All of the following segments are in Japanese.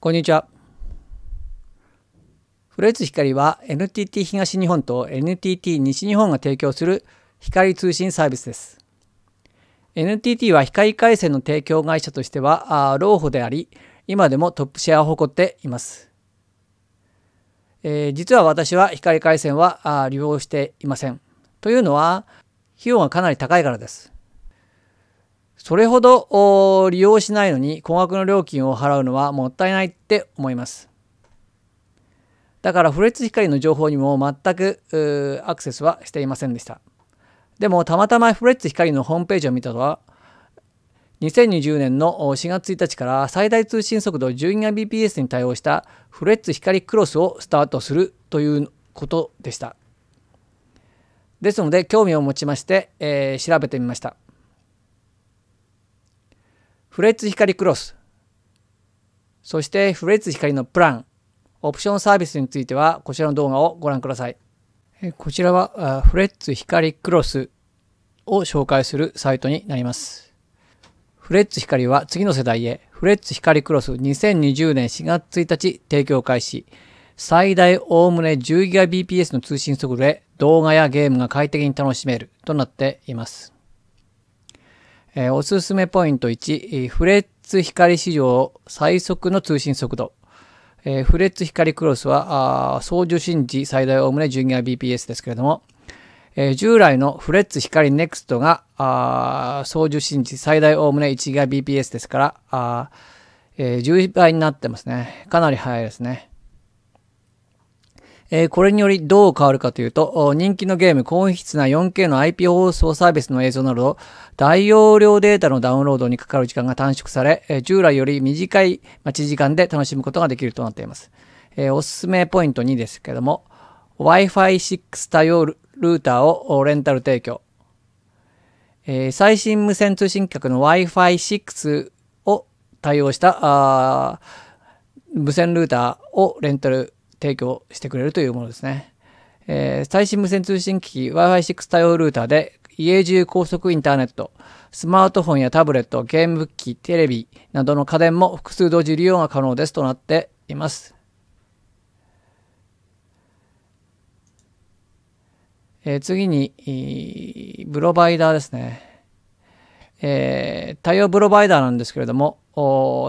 こんにちは。古越光は NTT 東日本と NTT 西日本が提供する光通信サービスです。NTT は光回線の提供会社としては老舗であり、今でもトップシェアを誇っています。えー、実は私は光回線は利用していません。というのは、費用がかなり高いからです。それほど利用しないのに高額の料金を払うのはもったいないって思います。だからフレッツ光の情報にも全くアクセスはしていませんでした。でもたまたまフレッツ光のホームページを見たとは2020年の4月1日から最大通信速度 12Mbps に対応したフレッツ光クロスをスタートするということでした。ですので興味を持ちまして、えー、調べてみました。フレッツ光クロス、そしてフレッツ光のプラン、オプションサービスについてはこちらの動画をご覧ください。こちらはフレッツ光クロスを紹介するサイトになります。フレッツ光は次の世代へフレッツ光クロス2020年4月1日提供開始。最大おおむね 10GBps の通信速度で動画やゲームが快適に楽しめるとなっています。えー、おすすめポイント1、フレッツ光史上最速の通信速度。えー、フレッツ光クロスは、送受信時最大おおむね 12Gbps ですけれども、えー、従来のフレッツ光ネクストが、送受信時最大おおむね 1Gbps ですから、あえー、10倍になってますね。かなり速いですね。えー、これによりどう変わるかというと、人気のゲーム、高品質な 4K の IP 放送サービスの映像など、大容量データのダウンロードにかかる時間が短縮され、えー、従来より短い待ち時間で楽しむことができるとなっています。えー、おすすめポイント2ですけども、Wi-Fi6 対応ルーターをレンタル提供。えー、最新無線通信規格の Wi-Fi6 を対応した無線ルーターをレンタル提供してくれるというものですね。えー、最新無線通信機器 Wi-Fi6 対応ルーターで家中高速インターネット、スマートフォンやタブレット、ゲーム機、テレビなどの家電も複数同時利用が可能ですとなっています。えー、次に、ブロバイダーですね。えー、対応ブロバイダーなんですけれども、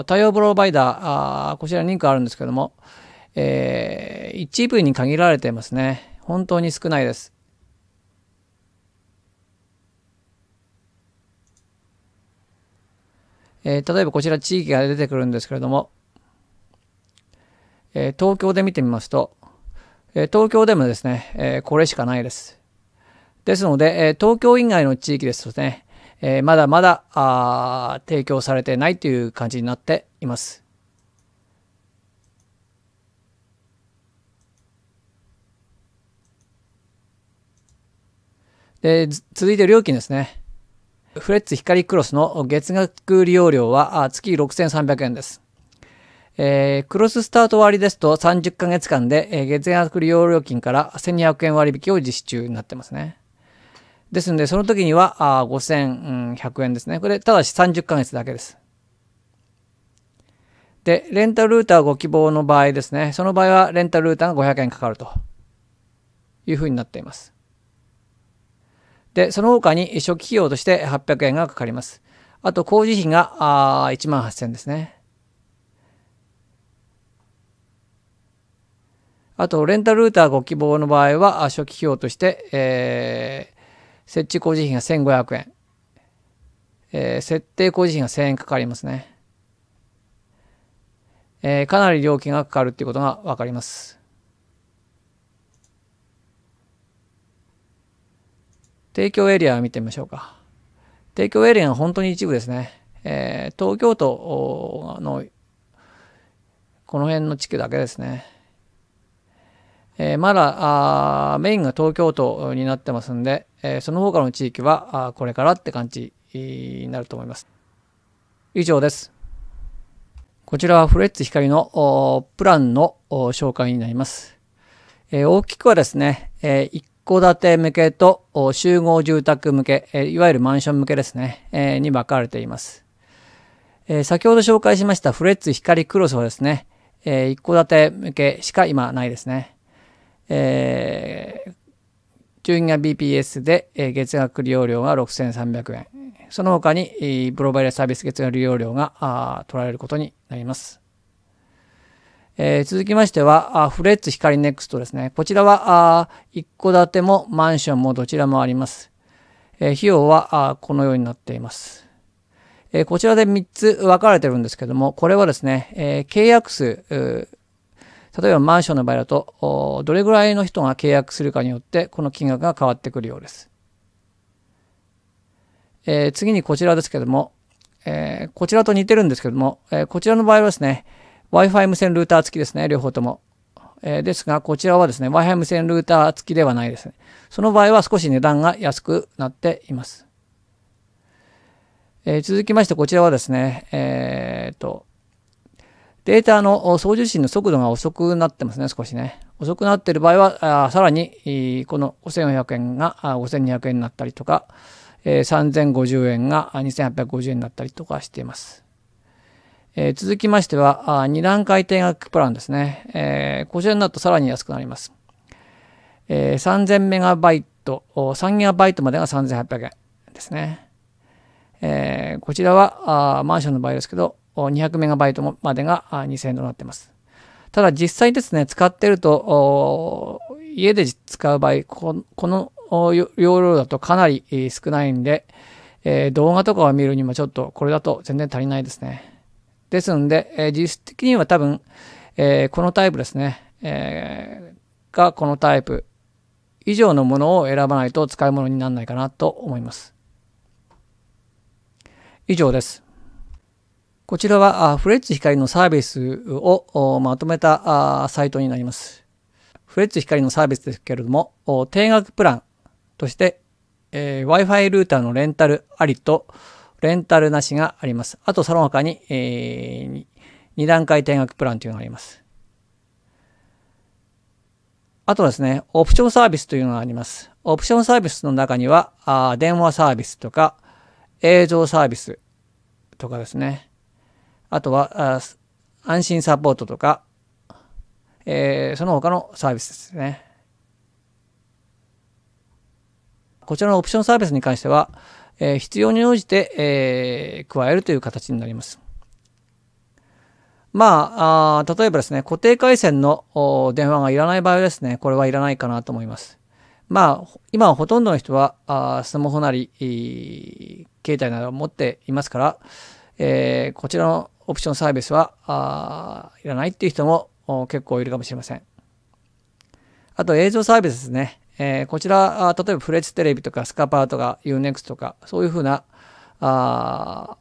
対応ブロバイダー、ーこちらリンクあるんですけども、えー、一部に限られていますね。本当に少ないです。えー、例えばこちら地域が出てくるんですけれども、えー、東京で見てみますと、えー、東京でもですね、えこれしかないです。ですので、え東京以外の地域ですとね、えまだまだ提供されてないという感じになっています。で、続いて料金ですね。フレッツ光クロスの月額利用料は月6300円です。えー、クロススタート割ですと30ヶ月間で、えー、月額利用料金から1200円割引を実施中になってますね。ですので、その時にはあ5100円ですね。これ、ただし30ヶ月だけです。で、レンタルルーターご希望の場合ですね。その場合はレンタルルーターが500円かかるというふうになっています。で、その他に初期費用として800円がかかります。あと、工事費があ1万8000円ですね。あと、レンタルーターご希望の場合は、初期費用として、えー、設置工事費が1500円、えー、設定工事費が1000円かかりますね。えー、かなり料金がかかるっていうことがわかります。提供エリア見てみましょうか。提供エリアは本当に一部ですね。えー、東京都のこの辺の地区だけですね。えー、まだあメインが東京都になってますんで、えー、その他の地域はあこれからって感じになると思います。以上です。こちらはフレッツ光のプランの紹介になります。えー、大きくはですね、えー、1戸建て向けと集合住宅向け、いわゆるマンション向けですね、に分かれています。先ほど紹介しましたフレッツ光クロスはですね、一戸建て向けしか今ないですね。えー、10ギガ BPS で月額利用料が6300円。その他にプロバイダサービス月額利用料が取られることになります。えー、続きましては、あフレッツ光ネクストですね。こちらは、あ一戸建てもマンションもどちらもあります。えー、費用はあこのようになっています。えー、こちらで3つ分かれてるんですけども、これはですね、え契約数、例えばマンションの場合だと、どれぐらいの人が契約するかによって、この金額が変わってくるようです。え次にこちらですけども、えこちらと似てるんですけども、えこちらの場合はですね、Wi-Fi 無線ルーター付きですね、両方とも。えー、ですが、こちらはですね、Wi-Fi 無線ルーター付きではないですね。その場合は少し値段が安くなっています。えー、続きまして、こちらはですね、えー、と、データの送受信の速度が遅くなってますね、少しね。遅くなっている場合は、あさらに、この5400円が5200円になったりとか、えー、3050円が2850円になったりとかしています。えー、続きましては、あ段階定額プランですね。えー、こちらになるとさらに安くなります。えー、3 0 0 0イト、3イトまでが3800円ですね。えー、こちらはあマンションの場合ですけど、2 0 0イトまでが2000円となっています。ただ実際ですね、使ってると、家で使う場合、この容量だとかなり少ないんで、えー、動画とかを見るにもちょっとこれだと全然足りないですね。ですので、えー、実質的には多分、えー、このタイプですね、えー、がこのタイプ以上のものを選ばないと使い物にならないかなと思います。以上です。こちらはフレッツ光のサービスをまとめたサイトになります。フレッツ光のサービスですけれども、定額プランとして、えー、Wi-Fi ルーターのレンタルありと、レンタルなしがあります。あと、その他に、えー、2段階定額プランというのがあります。あとですね、オプションサービスというのがあります。オプションサービスの中には、あ電話サービスとか、映像サービスとかですね。あとは、あ安心サポートとか、えー、その他のサービスですね。こちらのオプションサービスに関しては、えー、必要に応じて、えー、加えるという形になります。まあ、あ例えばですね、固定回線の電話がいらない場合はですね、これはいらないかなと思います。まあ、今はほとんどの人は、あスマホなり、携帯などを持っていますから、えー、こちらのオプションサービスは、あいらないっていう人も結構いるかもしれません。あと映像サービスですね。えー、こちら、例えばフレッツテレビとかスカパーとか Unext とか、そういうふうな、あ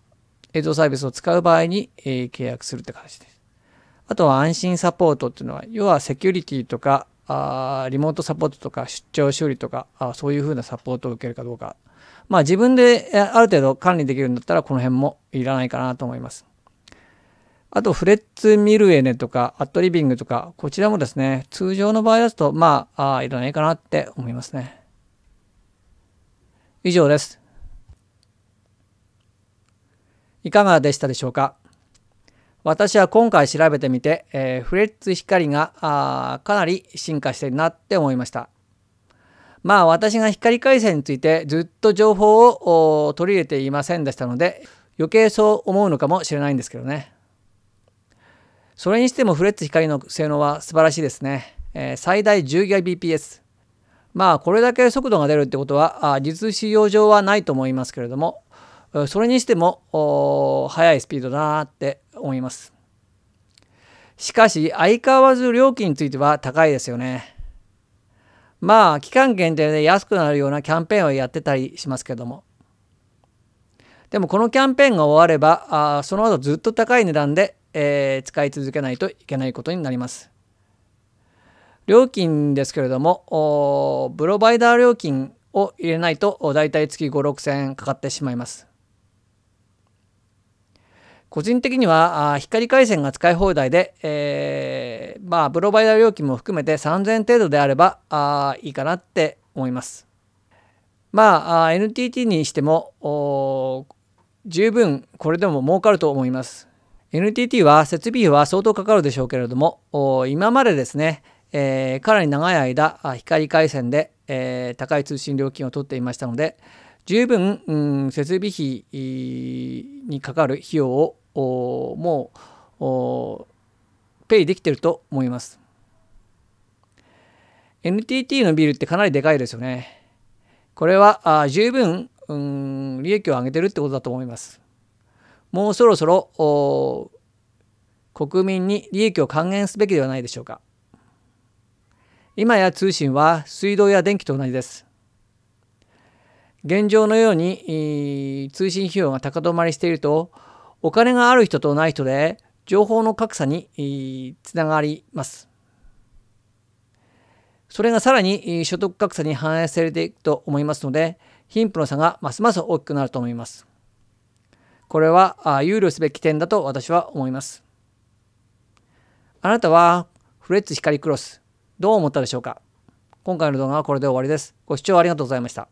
映像サービスを使う場合に、えー、契約するって形です。あとは安心サポートっていうのは、要はセキュリティとか、あリモートサポートとか出張修理とかあ、そういうふうなサポートを受けるかどうか。まあ自分である程度管理できるんだったらこの辺もいらないかなと思います。あと、フレッツ・ミルエネとか、アットリビングとか、こちらもですね、通常の場合だと、まあ、あいらないかなって思いますね。以上です。いかがでしたでしょうか私は今回調べてみて、えー、フレッツ光があかなり進化してるなって思いました。まあ私が光回線についてずっと情報を取り入れていませんでしたので余計そう思うのかもしれないんですけどね。それにしてもフレッツ光の性能は素晴らしいですね。えー、最大 10Gbps。まあこれだけ速度が出るってことはあ実使用上はないと思いますけれどもそれにしても速いスピードだなって思います。しかし相変わらず料金については高いですよね。まあ期間限定で安くなるようなキャンペーンをやってたりしますけども。でもこのキャンペーンが終わればあその後ずっと高い値段でえー、使い続けないといけないことになります。料金ですけれども、ブロバイダー料金を入れないと、だいたい月5、6000円かかってしまいます。個人的にはあ光回線が使い放題で、えー、まあ、プロバイダー料金も含めて3000円程度であればあいいかなって思います。まあ、NTT にしても、十分これでも儲かると思います。NTT は設備費は相当かかるでしょうけれども今までですね、えー、かなり長い間光回線で、えー、高い通信料金を取っていましたので十分、うん、設備費にかかる費用をもうペイできてると思います NTT のビルってかなりでかいですよねこれはあ十分、うん、利益を上げてるってことだと思いますもうそろそろ国民に利益を還元すべきではないでしょうか。今や通信は水道や電気と同じです。現状のように通信費用が高止まりしているとお金がある人とない人で情報の格差につながります。それがさらに所得格差に反映されていくと思いますので貧富の差がますます大きくなると思います。これは憂慮すべき点だと私は思います。あなたはフレッツ光クロスどう思ったでしょうか今回の動画はこれで終わりです。ご視聴ありがとうございました。